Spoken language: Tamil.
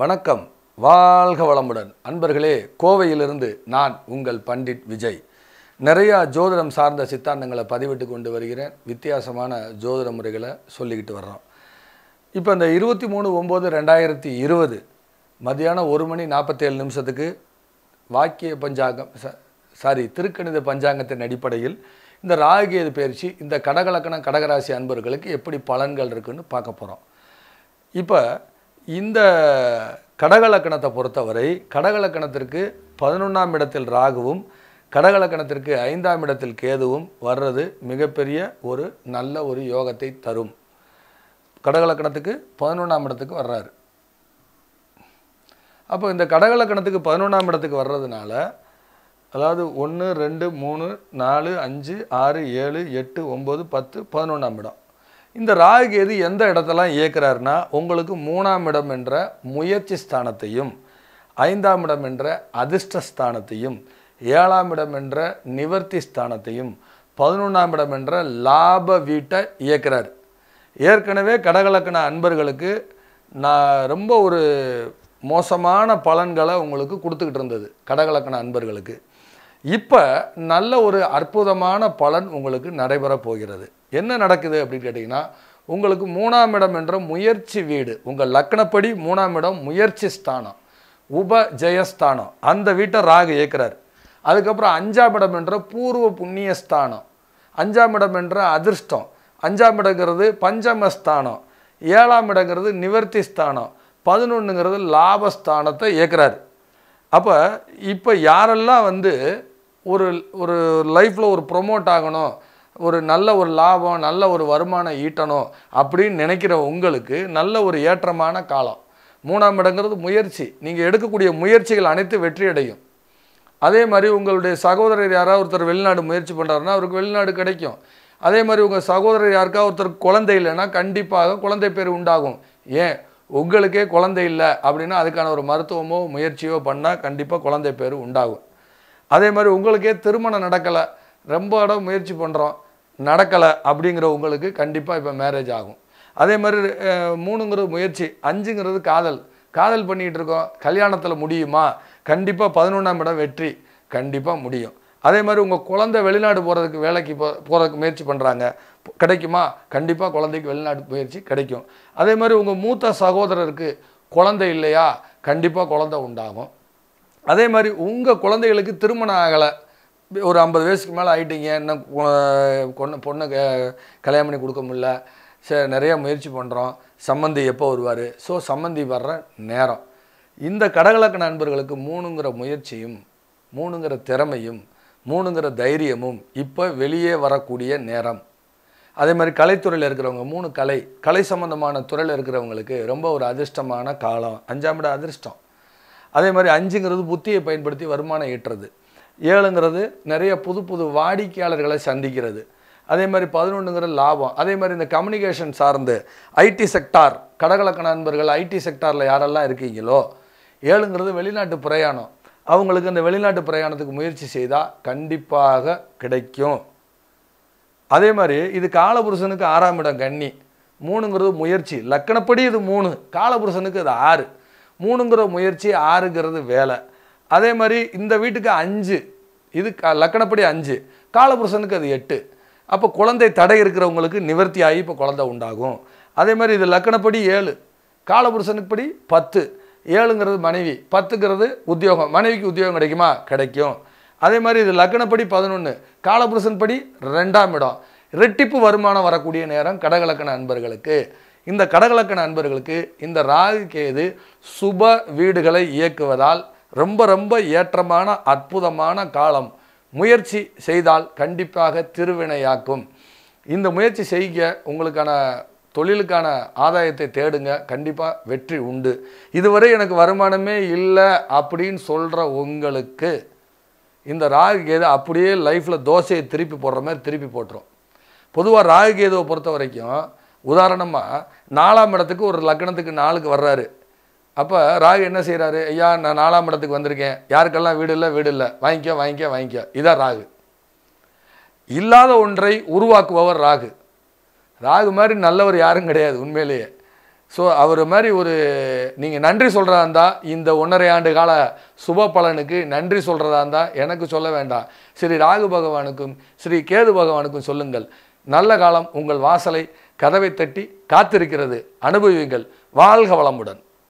வணக்கம் வாழ்க வளமுடன் அன்பர்களே கோவையிலிருந்து நான் உங்கள் பண்டிட் விஜய் நிறையா ஜோதிடம் சார்ந்த சித்தாந்தங்களை பதிவிட்டு கொண்டு வருகிறேன் வித்தியாசமான ஜோதிட முறைகளை சொல்லிக்கிட்டு வர்றோம் இப்போ இந்த இருபத்தி மூணு ஒம்பது ரெண்டாயிரத்தி இருபது மதியானம் ஒரு மணி நாற்பத்தேழு நிமிஷத்துக்கு வாக்கிய பஞ்சாங்கம் சாரி திருக்கணித பஞ்சாங்கத்தின் அடிப்படையில் இந்த ராகுகேது பயிற்சி இந்த கடகலக்கண கடகராசி அன்பர்களுக்கு எப்படி பலன்கள் இருக்குன்னு பார்க்க போகிறோம் இப்போ இந்த கடகலக்கணத்தை பொறுத்தவரை கடகலக்கணத்திற்கு பதினொன்றாம் இடத்தில் ராகுவும் கடகலக்கணத்திற்கு ஐந்தாம் இடத்தில் கேதுவும் வர்றது மிகப்பெரிய ஒரு நல்ல ஒரு யோகத்தை தரும் கடகலக்கணத்துக்கு பதினொன்றாம் இடத்துக்கு வர்றாரு அப்போ இந்த கடகலக்கணத்துக்கு பதினொன்றாம் இடத்துக்கு வர்றதுனால அதாவது ஒன்று ரெண்டு மூணு நாலு அஞ்சு ஆறு ஏழு எட்டு ஒம்பது பத்து பதினொன்றாம் இடம் இந்த ராகு கேது எந்த இடத்தெல்லாம் இயக்கிறாருனா உங்களுக்கு மூணாம் இடம் என்ற முயற்சி ஸ்தானத்தையும் ஐந்தாம் இடம் என்ற அதிர்ஷ்ட ஸ்தானத்தையும் ஏழாம் இடம் என்ற நிவர்த்தி ஸ்தானத்தையும் பதினொன்றாம் இடம் என்ற லாப வீட்டை இயக்கிறார் ஏற்கனவே கடகலக்கண அன்பர்களுக்கு நான் ரொம்ப ஒரு மோசமான பலன்களை உங்களுக்கு கொடுத்துக்கிட்டு இருந்தது கடகலக்கண அன்பர்களுக்கு இப்போ நல்ல ஒரு அற்புதமான பலன் உங்களுக்கு நடைபெற போகிறது என்ன நடக்குது அப்படின்னு கேட்டிங்கன்னா உங்களுக்கு மூணாம் இடம் என்ற முயற்சி வீடு உங்கள் லக்னப்படி மூணாம் இடம் முயற்சி ஸ்தானம் உப ஜெயஸ்தானம் அந்த வீட்டை ராகு இயக்கிறார் அதுக்கப்புறம் அஞ்சாம் இடம் என்ற பூர்வ புண்ணிய ஸ்தானம் அஞ்சாம் இடம் என்ற அதிர்ஷ்டம் அஞ்சாம் இடங்கிறது பஞ்சமஸ்தானம் ஏழாம் இடங்கிறது நிவர்த்தி ஸ்தானம் பதினொன்றுங்கிறது லாபஸ்தானத்தை இயக்கிறார் அப்போ இப்போ யாரெல்லாம் வந்து ஒரு ஒரு லைஃப்பில் ஒரு ப்ரொமோட் ஆகணும் ஒரு நல்ல ஒரு லாபம் நல்ல ஒரு வருமானம் ஈட்டணும் அப்படின்னு நினைக்கிற உங்களுக்கு நல்ல ஒரு ஏற்றமான காலம் மூணாம் இடங்கிறது முயற்சி நீங்கள் எடுக்கக்கூடிய முயற்சிகள் அனைத்து வெற்றி அடையும் அதே மாதிரி உங்களுடைய சகோதரர் யாராவது ஒருத்தர் வெளிநாடு முயற்சி பண்ணுறாருன்னா அவருக்கு வெளிநாடு கிடைக்கும் அதே மாதிரி உங்கள் சகோதரர் யாருக்கா ஒருத்தர் குழந்தை இல்லைன்னா கண்டிப்பாக குழந்தை பேர் உண்டாகும் ஏன் உங்களுக்கே குழந்தை இல்லை அப்படின்னா அதுக்கான ஒரு மருத்துவமோ முயற்சியோ பண்ணால் கண்டிப்பாக குழந்தை பேர் உண்டாகும் அதே மாதிரி உங்களுக்கே திருமணம் நடக்கலை ரொம்ப இடம் முயற்சி பண்ணுறோம் நடக்கலை அப்படிங்கிற உங்களுக்கு கண்டிப்பாக இப்போ மேரேஜ் ஆகும் அதே மாதிரி மூணுங்கிறது முயற்சி அஞ்சுங்கிறது காதல் காதல் பண்ணிகிட்டு இருக்கோம் கல்யாணத்தில் முடியுமா கண்டிப்பாக பதினொன்றாம் இடம் வெற்றி கண்டிப்பாக முடியும் அதே மாதிரி உங்கள் குழந்தை வெளிநாடு போகிறதுக்கு வேலைக்கு போ போகிறதுக்கு முயற்சி பண்ணுறாங்க கிடைக்குமா கண்டிப்பாக குழந்தைக்கு வெளிநாடு முயற்சி கிடைக்கும் அதே மாதிரி உங்கள் மூத்த சகோதரருக்கு குழந்தை இல்லையா கண்டிப்பாக குழந்தை உண்டாகும் அதே மாதிரி உங்கள் குழந்தைகளுக்கு திருமணம் ஆகலை ஒரு ஐம்பது வயசுக்கு மேலே ஆகிட்டீங்க என்ன பொண்ணு பொண்ணை கல்யாணம் பண்ணி கொடுக்க முடில சரி நிறையா முயற்சி பண்ணுறோம் சம்மந்தி எப்போ வருவார் ஸோ சம்மந்தி வர்ற நேரம் இந்த கடகலக்க நண்பர்களுக்கு மூணுங்கிற முயற்சியும் மூணுங்கிற திறமையும் மூணுங்கிற தைரியமும் இப்போ வெளியே வரக்கூடிய நேரம் அதே மாதிரி கலைத்துறையில் இருக்கிறவங்க மூணு கலை கலை சம்மந்தமான துறையில் இருக்கிறவங்களுக்கு ரொம்ப ஒரு அதிர்ஷ்டமான காலம் அஞ்சாம் இட அதிர்ஷ்டம் அதே மாதிரி அஞ்சுங்கிறது புத்தியை பயன்படுத்தி வருமானம் ஈட்டுறது ஏழுங்கிறது நிறைய புது புது வாடிக்கையாளர்களை சந்திக்கிறது அதே மாதிரி பதினொன்றுங்கிற லாபம் அதே மாதிரி இந்த கம்யூனிகேஷன் சார்ந்து ஐடி செக்டார் கடகலக்க நண்பர்கள் ஐடி செக்டாரில் யாரெல்லாம் இருக்கீங்களோ ஏழுங்கிறது வெளிநாட்டு பிரயாணம் அவங்களுக்கு அந்த வெளிநாட்டு பிரயாணத்துக்கு முயற்சி செய்தால் கண்டிப்பாக கிடைக்கும் அதே மாதிரி இது காலபுருஷனுக்கு ஆறாம் இடம் கண்ணி மூணுங்கிறது முயற்சி லக்கணப்படி இது மூணு காலபுருஷனுக்கு இது ஆறு மூணுங்கிற முயற்சி ஆறுங்கிறது வேலை அதே மாதிரி இந்த வீட்டுக்கு அஞ்சு இது லக்கணப்படி அஞ்சு காலபுருஷனுக்கு அது எட்டு அப்போ குழந்தை தடை இருக்கிறவங்களுக்கு நிவர்த்தி ஆகி இப்போ குழந்தை உண்டாகும் அதே மாதிரி இது லக்கணப்படி ஏழு காலபுருஷனுக்கு படி பத்து ஏழுங்கிறது மனைவி பத்துங்கிறது உத்தியோகம் மனைவிக்கு உத்தியோகம் கிடைக்குமா கிடைக்கும் அதே மாதிரி இது லக்கணப்படி பதினொன்று காலபுருஷன் படி ரெண்டாம் இடம் ரெட்டிப்பு வருமானம் வரக்கூடிய நேரம் கடகலக்கண அன்பர்களுக்கு இந்த கடகலக்கண நண்பர்களுக்கு இந்த ராகு கேது சுப வீடுகளை இயக்குவதால் ரொம்ப ரொம்ப ஏற்றமான அற்புதமான காலம் முயற்சி செய்தால் கண்டிப்பாக திருவினையாக்கும் இந்த முயற்சி செய்ய உங்களுக்கான தொழிலுக்கான ஆதாயத்தை தேடுங்க கண்டிப்பாக வெற்றி உண்டு இதுவரை எனக்கு வருமானமே இல்லை அப்படின்னு சொல்கிற உங்களுக்கு இந்த ராகு கேது அப்படியே லைஃப்பில் தோசையை திருப்பி போடுற மாதிரி திருப்பி போட்டுரும் பொதுவாக ராகு கேதுவை பொறுத்த வரைக்கும் உதாரணமாக நாலாம் இடத்துக்கு ஒரு லக்னத்துக்கு நாளுக்கு வர்றாரு அப்போ ராகு என்ன செய்கிறாரு ஐயா நான் நாலாம் இடத்துக்கு வந்திருக்கேன் யாருக்கெல்லாம் வீடு இல்லை வீடு இல்லை வாங்கிக்க வாங்கிக்க வாங்கிக்க இதான் ராகு இல்லாத ஒன்றை உருவாக்குபவர் ராகு ராகு மாதிரி நல்லவர் யாரும் கிடையாது உண்மையிலேயே ஸோ அவர் மாதிரி ஒரு நீங்கள் நன்றி சொல்கிறதா இருந்தால் இந்த ஒன்றரை ஆண்டு கால சுப பலனுக்கு நன்றி சொல்கிறதா இருந்தால் எனக்கு சொல்ல வேண்டாம் ஸ்ரீ ராகு பகவானுக்கும் ஸ்ரீ கேது பகவானுக்கும் சொல்லுங்கள் நல்ல காலம் உங்கள் வாசலை கதவை தட்டி காத்திருக்கிறது அனுபவிங்கள் வாழ்க வளமுடன்